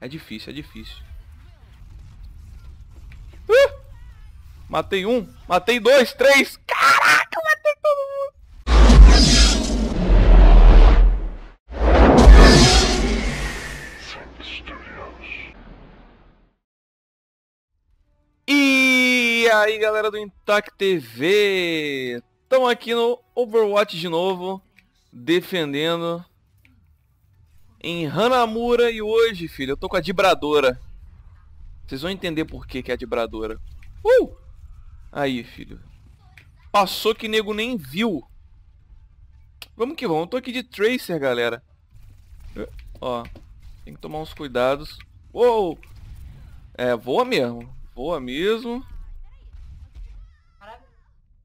É difícil, é difícil. Uh! Matei um, matei dois, três. Caraca, matei todo mundo. E aí, galera do Intact TV. Estamos aqui no Overwatch de novo, defendendo em Hanamura e hoje, filho, eu tô com a Dibradora. Vocês vão entender por que, que é a Dibradora. Uh! Aí, filho. Passou que nego nem viu. Vamos que vamos. Eu tô aqui de Tracer, galera. Ó. Tem que tomar uns cuidados. Uou! É, voa mesmo. Voa mesmo.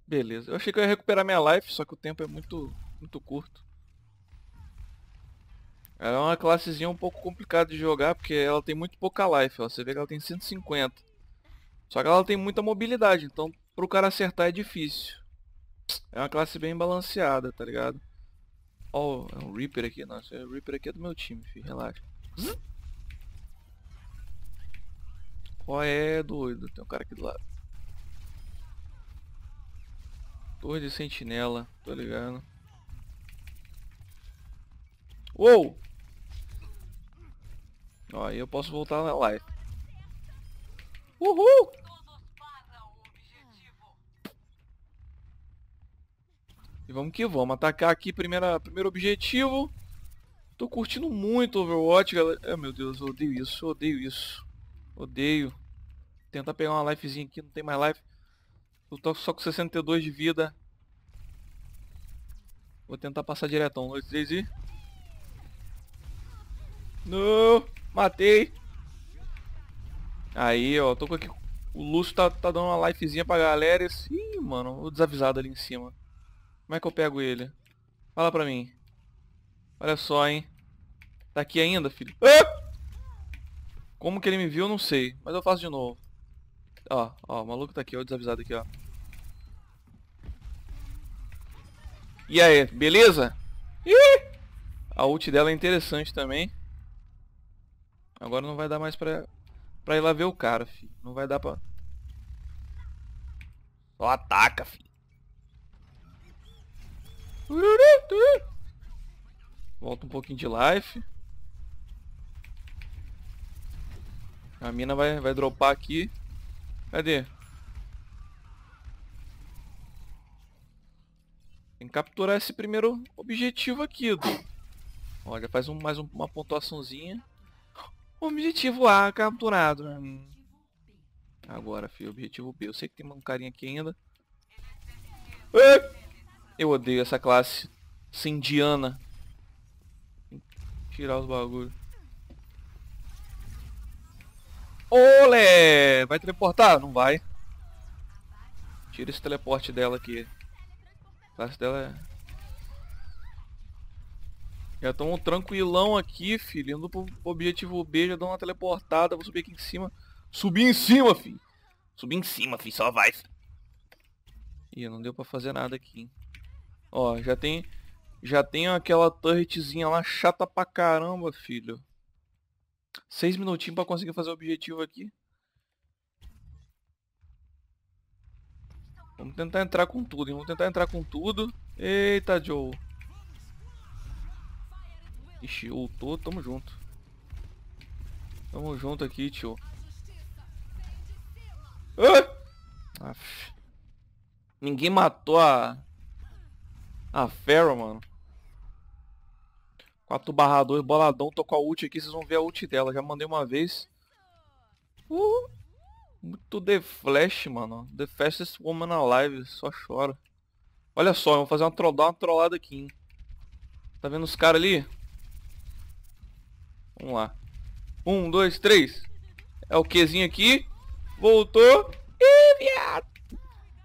Beleza. Eu achei que eu ia recuperar minha life, só que o tempo é muito, muito curto. Ela é uma classezinha um pouco complicada de jogar, porque ela tem muito pouca life, ó. Você vê que ela tem 150. Só que ela tem muita mobilidade, então pro cara acertar é difícil. É uma classe bem balanceada, tá ligado? Ó, oh, é um Reaper aqui, nossa. É, o Reaper aqui é do meu time, filho. Relaxa. Qual é, doido? Tem um cara aqui do lado. Torre de sentinela, tô ligado. Uou! Ó, aí eu posso voltar na live. Uhul! E vamos que vamos. Atacar aqui, primeira, primeiro objetivo. Tô curtindo muito Overwatch, galera. Ai, ah, meu Deus, eu odeio isso, eu odeio isso. Odeio. Tentar pegar uma lifezinha aqui, não tem mais life. Eu tô só com 62 de vida. Vou tentar passar direto. Um, dois, três e... Não! Matei. Aí, ó, tô com aqui. O Lúcio tá, tá dando uma lifezinha pra galera. Ih, mano, o desavisado ali em cima. Como é que eu pego ele? Fala pra mim. Olha só, hein. Tá aqui ainda, filho. Ah! Como que ele me viu, eu não sei. Mas eu faço de novo. Ó, ó, o maluco tá aqui, ó, o desavisado aqui, ó. E aí, beleza? Ih! A ult dela é interessante também. Agora não vai dar mais pra, pra ir lá ver o cara, filho. Não vai dar pra... Só ataca, filho. Volta um pouquinho de life. A mina vai, vai dropar aqui. Cadê? Tem que capturar esse primeiro objetivo aqui, Edu. Olha, faz um, mais um, uma pontuaçãozinha. Objetivo A capturado. Né? Agora, filho, objetivo B. Eu sei que tem um carinha aqui ainda. Eu odeio essa classe. Essa indiana. Tirar os bagulhos. Olé! Vai teleportar? Não vai. Tira esse teleporte dela aqui. A classe dela é já estamos tranquilão aqui, filho. Indo pro objetivo B, já dou uma teleportada. Vou subir aqui em cima. Subir em cima, filho. Subir em cima, filho. Só vai. Ih, não deu pra fazer nada aqui, hein? Ó, já tem... Já tem aquela turretzinha lá chata pra caramba, filho. Seis minutinhos pra conseguir fazer o objetivo aqui. Vamos tentar entrar com tudo, hein? Vamos tentar entrar com tudo. Eita, Joe. Ixi, ultou, tamo junto. Tamo junto aqui, tio. Ah! Aff. Ninguém matou a... A Pharaoh, mano. 4 barra 2, boladão, tô com a ult aqui, vocês vão ver a ult dela. Já mandei uma vez. Uh, muito The Flash, mano. The fastest woman alive, só chora. Olha só, eu vou fazer uma, tro uma trollada aqui, hein. Tá vendo os caras ali? Vamos lá. Um, dois, três. É o Qzinho aqui. Voltou. Ih, viado.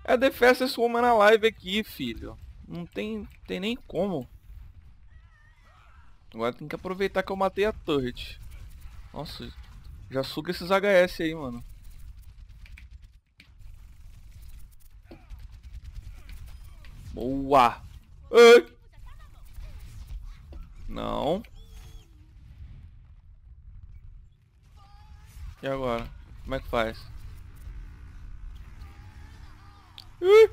É a defesa Woman na live aqui, filho. Não tem, tem nem como. Agora tem que aproveitar que eu matei a turret. Nossa, já suga esses HS aí, mano. Boa! Não. E agora? Como é que faz? Uh!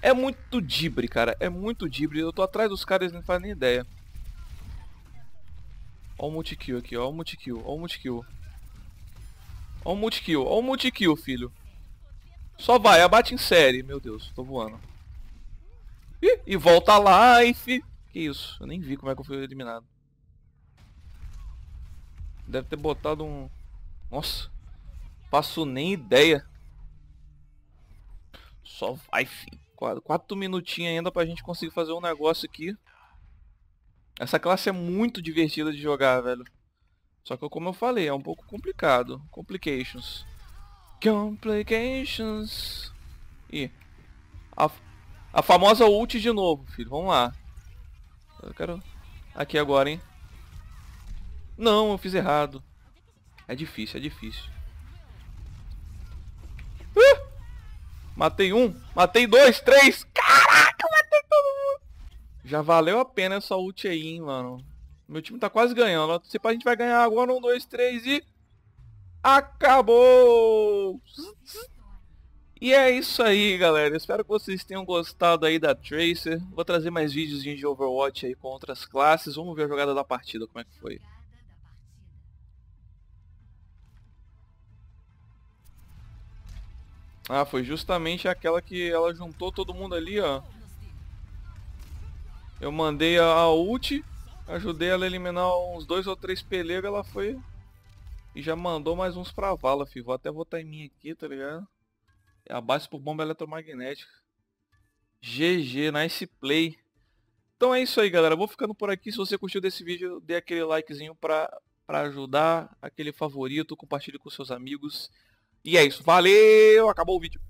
É muito dibre, cara. É muito dibre. Eu tô atrás dos caras e não faz nem ideia. Ó o kill aqui, ó o kill, ó o kill, Ó o kill, ó o kill filho. Só vai, abate em série. Meu Deus, tô voando. Ih, e volta a life. Que isso, eu nem vi como é que eu fui eliminado. Deve ter botado um... Nossa. Passo nem ideia. Só vai, filho. Quatro, quatro minutinhos ainda pra gente conseguir fazer um negócio aqui. Essa classe é muito divertida de jogar, velho. Só que como eu falei, é um pouco complicado. Complications. Complications. Ih. A, a famosa ult de novo, filho. Vamos lá. Eu quero... Aqui agora, hein. Não, eu fiz errado. É difícil, é difícil. Uh! Matei um, matei dois, três. Caraca, eu matei todo mundo. Já valeu a pena essa ult aí, hein, mano. Meu time tá quase ganhando. Se pá, a gente vai ganhar agora. Um, dois, três e... Acabou! E é isso aí, galera. Espero que vocês tenham gostado aí da Tracer. Vou trazer mais vídeos de Overwatch aí com outras classes. Vamos ver a jogada da partida, como é que foi. Ah, foi justamente aquela que ela juntou todo mundo ali, ó. Eu mandei a, a ult, ajudei ela a eliminar uns dois ou três pelegos, ela foi... E já mandou mais uns pra vala, fi. Vou até botar em mim aqui, tá ligado? É a base por bomba eletromagnética. GG, nice play. Então é isso aí, galera. Vou ficando por aqui. Se você curtiu desse vídeo, dê aquele likezinho pra, pra ajudar. Aquele favorito, compartilhe com seus amigos. E é isso. Valeu, acabou o vídeo.